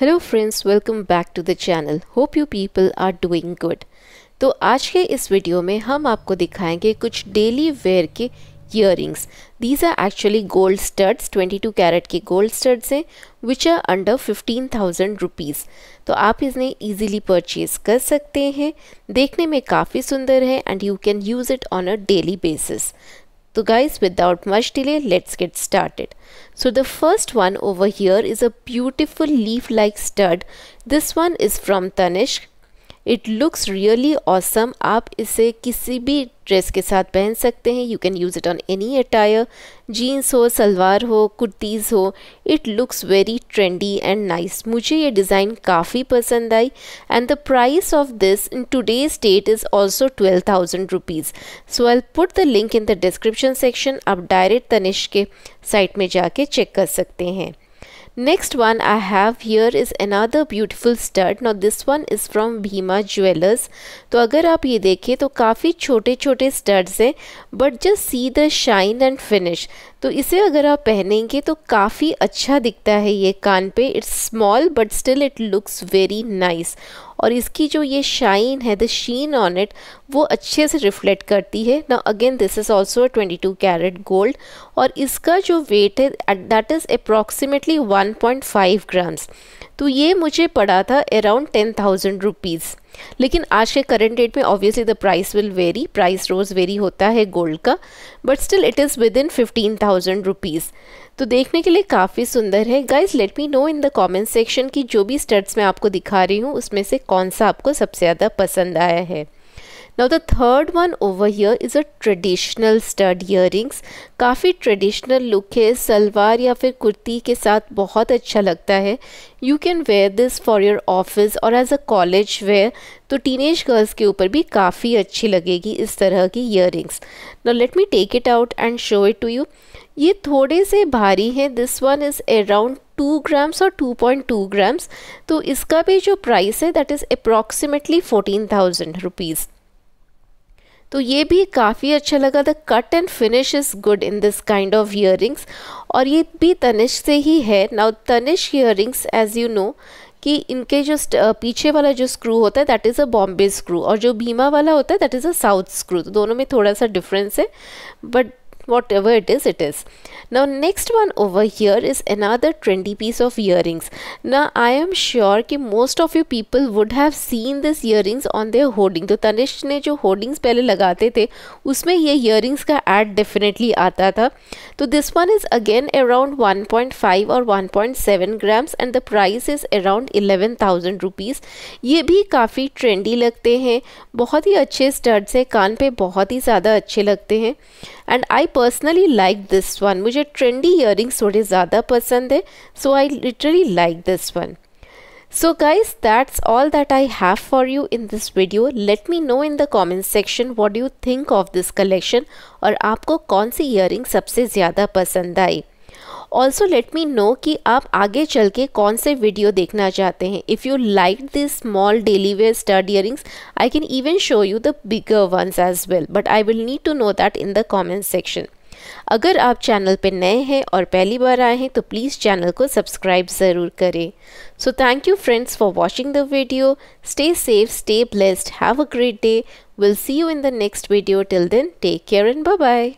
Hello friends welcome back to the channel hope you people are doing good तो आज के इस video में हम आपको दिखाएंगे कुछ डेली वेयर के rings these are actually gold studs 22 carat के गोल्ड स्टड्स हैं which are under 15,000 thousand rupees तो आप इन्हें ईजिली परचेज कर सकते हैं देखने में काफ़ी सुंदर है and you can use it on a daily basis So guys without much delay let's get started. So the first one over here is a beautiful leaf like stud. This one is from Tanishq it looks really awesome आप इसे किसी भी dress के साथ पहन सकते हैं you can use it on any attire jeans हो सलवार हो कुर्तीज़ हो it looks very trendy and nice मुझे ये डिज़ाइन काफ़ी पसंद आई and the price of this in today's date is also twelve thousand rupees so I put the link in the description section आप direct Tanishq के साइट में जाके check कर सकते हैं next one I have here is another beautiful start नॉ this one is from Bhima jewellers तो अगर आप ये देखें तो काफ़ी छोटे छोटे स्टड्स हैं but just see the shine and finish तो इसे अगर आप पहनेंगे तो काफ़ी अच्छा दिखता है ये कान पे it's small but still it looks very nice और इसकी जो ये शाइन है द शीन ऑन इट वो अच्छे से रिफ्लेक्ट करती है ना again this is also twenty two carat gold और इसका जो वेट है that is approximately one point five grams तो ये मुझे पड़ा था अराउंड टेन थाउजेंड रुपीज़ लेकिन आज के करंट डेट में obviously the price will very price रोज़ वेरी होता है गोल्ड का but still it is within fifteen thousand rupees तो देखने के लिए काफ़ी सुंदर है guys let me know in the comment section की जो भी स्टड्स मैं आपको दिखा रही हूँ उसमें से कौन सा आपको सबसे ज़्यादा पसंद आया है now the third one over here is a traditional stud earrings. काफ़ी ट्रेडिशनल लुक है सलवार या फिर कुर्ती के साथ बहुत अच्छा लगता है you can wear this for your office और एज अ कॉलेज वेयर तो टीन एज गर्ल्स के ऊपर भी काफ़ी अच्छी लगेगी इस तरह की earrings now let me take it out and show it to you ये थोड़े से भारी हैं this one is around two grams और टू पॉइंट टू ग्राम्स तो इसका भी जो प्राइस है that is approximately fourteen thousand rupees तो ये भी काफ़ी अच्छा लगा the cut and finish is good in this kind of ear और ये भी तनिश से ही है now Tanishq ear as you know कि इनके जो पीछे वाला जो स्क्रू होता है that is a Bombay screw और जो भीमा वाला होता है that is a south screw तो दोनों में थोड़ा सा डिफरेंस है but whatever it is it is now next one over here is another trendy piece of earrings now I am sure ki most of you people would have seen this earrings on their hoarding to tanish ne jo hoardings pehle lagate the usme ye earrings ka ad definitely aata tha तो this one is again around 1.5 or 1.7 grams and the price is around 11,000 rupees ye bhi काफ़ी trendy लगते हैं बहुत ही अच्छे stud से कान पे बहुत ही ज़्यादा अच्छे लगते हैं and I personally like this one मुझे ट्रेंडी इयर थोड़े ज़्यादा पसंद है so I literally like this one so guys that's all that I have for you in this video let me know in the comment section what you think of this collection और आपको कौन सी ear सबसे ज़्यादा पसंद आई also let me know कि आप आगे चल के कौन से वीडियो देखना चाहते हैं if you like this small daily wear stud earrings I can even show you the bigger ones as well but I will need to know that in the comment section अगर आप channel पर नए हैं और पहली बार आए हैं तो प्लीज़ चैनल को सब्सक्राइब ज़रूर करें so thank you friends for watching the video stay safe stay blessed have a great day will see you in the next video till then take care and bye bye